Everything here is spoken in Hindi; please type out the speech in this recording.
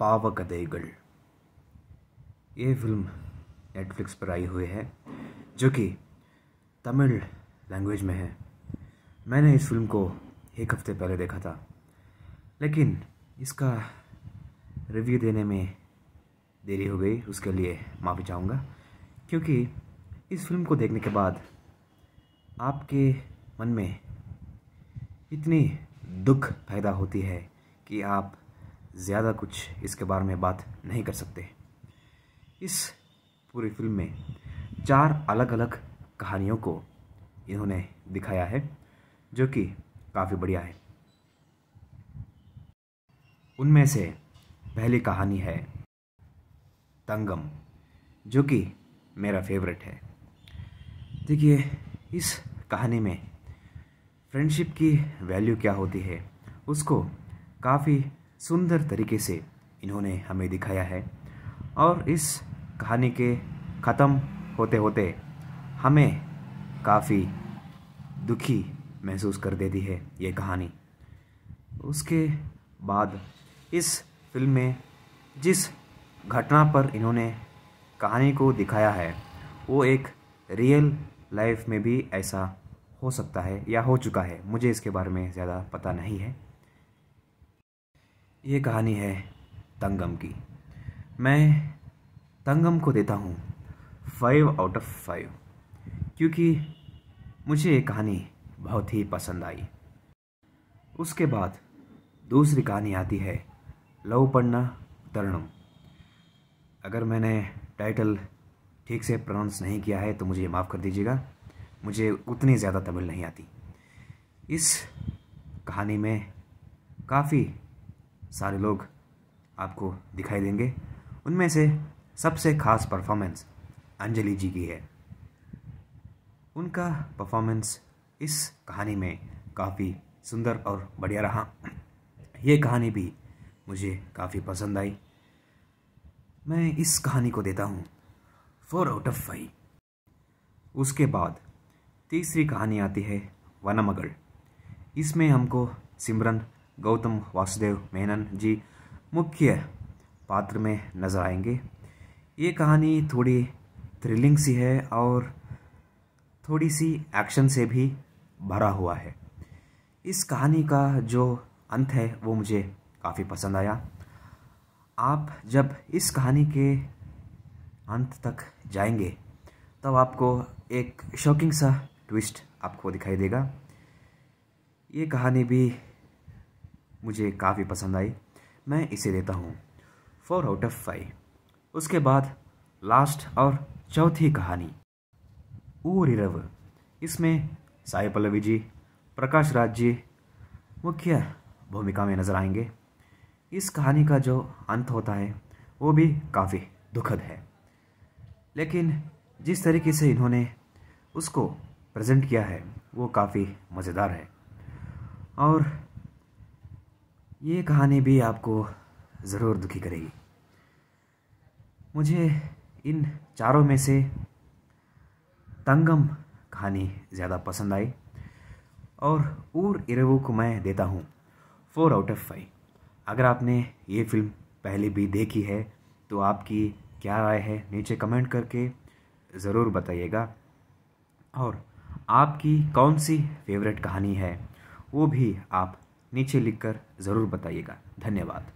पावकதைகள் ये फिल्म नेटफ्लिक्स पर आई हुई है जो कि तमिल लैंग्वेज में है मैंने इस फिल्म को एक हफ्ते पहले देखा था लेकिन इसका रिव्यू देने में देरी हो गई उसके लिए माफ़ी चाहूँगा क्योंकि इस फिल्म को देखने के बाद आपके मन में इतनी दुख पैदा होती है कि आप ज़्यादा कुछ इसके बारे में बात नहीं कर सकते इस पूरी फिल्म में चार अलग अलग कहानियों को इन्होंने दिखाया है जो कि काफ़ी बढ़िया है उनमें से पहली कहानी है तंगम जो कि मेरा फेवरेट है देखिए इस कहानी में फ्रेंडशिप की वैल्यू क्या होती है उसको काफ़ी सुंदर तरीके से इन्होंने हमें दिखाया है और इस कहानी के ख़त्म होते होते हमें काफ़ी दुखी महसूस कर देती है ये कहानी उसके बाद इस फिल्म में जिस घटना पर इन्होंने कहानी को दिखाया है वो एक रियल लाइफ में भी ऐसा हो सकता है या हो चुका है मुझे इसके बारे में ज़्यादा पता नहीं है ये कहानी है तंगम की मैं तंगम को देता हूँ फाइव आउट ऑफ फाइव क्योंकि मुझे ये कहानी बहुत ही पसंद आई उसके बाद दूसरी कहानी आती है लव पढ़ना तरणम अगर मैंने टाइटल ठीक से प्रोनाउंस नहीं किया है तो मुझे माफ़ कर दीजिएगा मुझे उतनी ज़्यादा तमिल नहीं आती इस कहानी में काफ़ी सारे लोग आपको दिखाई देंगे उनमें से सबसे खास परफॉर्मेंस अंजलि जी की है उनका परफॉर्मेंस इस कहानी में काफ़ी सुंदर और बढ़िया रहा ये कहानी भी मुझे काफ़ी पसंद आई मैं इस कहानी को देता हूँ फोर आउट ऑफ फाइव उसके बाद तीसरी कहानी आती है वनमगढ़ इसमें हमको सिमरन गौतम वासुदेव मेनन जी मुख्य पात्र में नज़र आएंगे ये कहानी थोड़ी थ्रिलिंग सी है और थोड़ी सी एक्शन से भी भरा हुआ है इस कहानी का जो अंत है वो मुझे काफ़ी पसंद आया आप जब इस कहानी के अंत तक जाएंगे तब तो आपको एक शॉकिंग सा ट्विस्ट आपको दिखाई देगा ये कहानी भी मुझे काफ़ी पसंद आई मैं इसे देता हूँ फोर आउट ऑफ फाइव उसके बाद लास्ट और चौथी कहानी रव इसमें साई पल्लवी जी प्रकाश राज जी मुख्य भूमिका में नज़र आएंगे इस कहानी का जो अंत होता है वो भी काफ़ी दुखद है लेकिन जिस तरीके से इन्होंने उसको प्रेजेंट किया है वो काफ़ी मज़ेदार है और ये कहानी भी आपको ज़रूर दुखी करेगी मुझे इन चारों में से तंगम कहानी ज़्यादा पसंद आई और ऊर इरेवो को मैं देता हूँ फोर आउट ऑफ फाइव अगर आपने ये फिल्म पहले भी देखी है तो आपकी क्या राय है नीचे कमेंट करके ज़रूर बताइएगा और आपकी कौन सी फेवरेट कहानी है वो भी आप नीचे लिखकर ज़रूर बताइएगा धन्यवाद